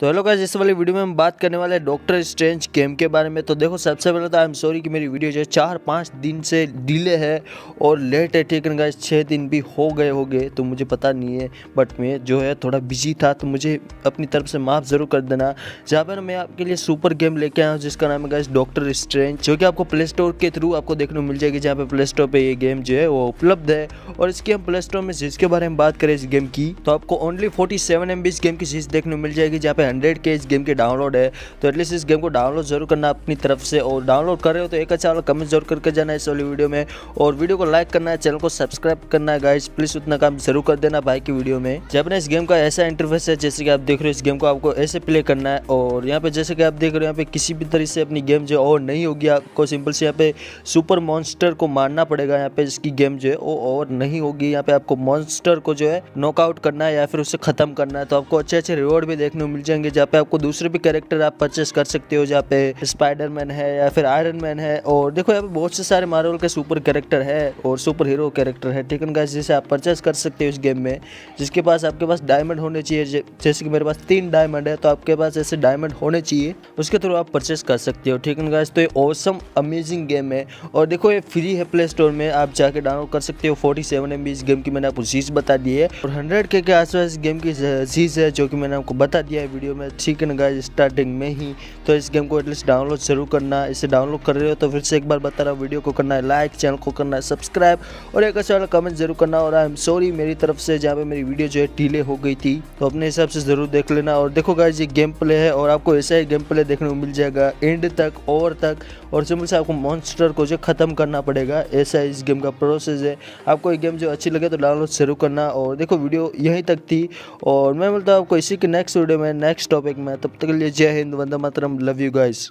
तो hello guys इस वाली वीडियो में हम बात करने वाले डॉक्टर स्ट्रेंज गेम के बारे में तो देखो सबसे पहले तो आई एम सॉरी कि मेरी वीडियो जो है चार पाँच दिन से डिले है और लेट है ठीक है गाइस छः दिन भी हो गए हो गए तो मुझे पता नहीं है बट मैं जो है थोड़ा बिजी था तो मुझे अपनी तरफ से माफ़ ज़रूर कर देना जहाँ पर मैं आपके लिए सुपर गेम लेके आया हूँ जिसका नाम है गाइस डॉक्टर स्ट्रेंज जो कि आपको प्ले स्टोर के थ्रू आपको देखने को मिल जाएगी जहाँ पर प्ले स्टोर पर ये गेम जो है वो उपलब्ध है और इसकी हम प्ले स्टोर में जिसके बारे में बात करें इस गेम की तो आपको ओनली फोर्टी सेवन इस गेम की चीज़ देखने को मिल जाएगी जहाँ पर हंड्रेड के इस गेम के डाउनलोड है तो एटलीस्ट इस गेम को डाउनलोड जरूर करना अपनी तरफ से और डाउनलोड कर रहे हो तो एक अच्छा वाला कमेंट जरूर करके जाना है इस वाली वीडियो में और वीडियो को लाइक करना है चैनल को सब्सक्राइब करना है गाइज प्लीज़ उतना काम जरूर कर देना भाई की वीडियो में जब इस गेम का ऐसा इंटरफेस है जैसे कि आप देख रहे हो इस गेम को आपको ऐसे प्ले करना है और यहाँ पे जैसे कि आप देख रहे हो यहाँ पे किसी भी तरीके से अपनी गेम जो ओवर नहीं होगी आपको सिंपल से यहाँ पे सुपर मॉन्स्टर को मारना पड़ेगा यहाँ पे इसकी गेम जो है वो और नहीं होगी यहाँ पे आपको मॉन्स्टर को जो है नॉकआउट करना है या फिर उसे खत्म करना है तो आपको अच्छे अच्छे रिवॉर्ड भी देखने को मिल जाए जाएंगे जहाँ पे आपको दूसरे भी कैरेक्टर आप परचेस कर सकते हो जहाँ पे स्पाइडरमैन है या फिर आयरन मैन है और देखो यहाँ पे बहुत से सारे मार्वल के सुपर कैरेक्टर है और सुपर हीरो कैरेक्टर है ठीक है जिसे आप परचेस कर सकते हो इस गेम में जिसके पास आपके पास डायमंड होने चाहिए जैसे कि मेरे पास तीन डायमंड है तो आपके पास ऐसे डायमंड होने चाहिए उसके थ्रू आप परचेस कर सकते हो ठीक है तो ये ओसम अमेजिंग गेम है और देखो ये फ्री है प्ले स्टोर में आप जाके डाउनलोड कर सकते हो फोर्टी सेवन इस गेम की मैंने आपको चीज़ बता दी है और हंड्रेड के आसपास गेम की चीज़ है जो कि मैंने आपको बता दिया है वीडियो वीडियो में ठीक है ना गाइज स्टार्टिंग में ही तो इस गेम को एटलीस्ट डाउनलोड जरूर करना इसे डाउनलोड कर रहे हो तो फिर से एक बार बता रहा वीडियो को करना है लाइक चैनल को करना है सब्सक्राइब और एक अच्छा वाला कमेंट जरूर करना और आई एम सॉरी मेरी तरफ से जहाँ पे मेरी वीडियो जो है टीले हो गई थी तो अपने हिसाब से ज़रूर देख लेना और देखो गाइज ये गेम प्ले है और आपको ऐसा ही गेम प्ले देखने को मिल जाएगा एंड तक ओवर तक और सिंपल से आपको मॉन्स्टर को जो ख़त्म करना पड़ेगा ऐसा इस गेम का प्रोसेस है आपको ये गेम जो अच्छी लगे तो डाउनलोड जरूर करना और देखो वीडियो यहीं तक थी और मैं बोलता हूँ आपको इसी के नेक्स्ट वीडियो में नेक्स्ट नेक्स्ट टॉपिक में तब तक के लिए जय हिंद वंदे मातरम लव यू गाइस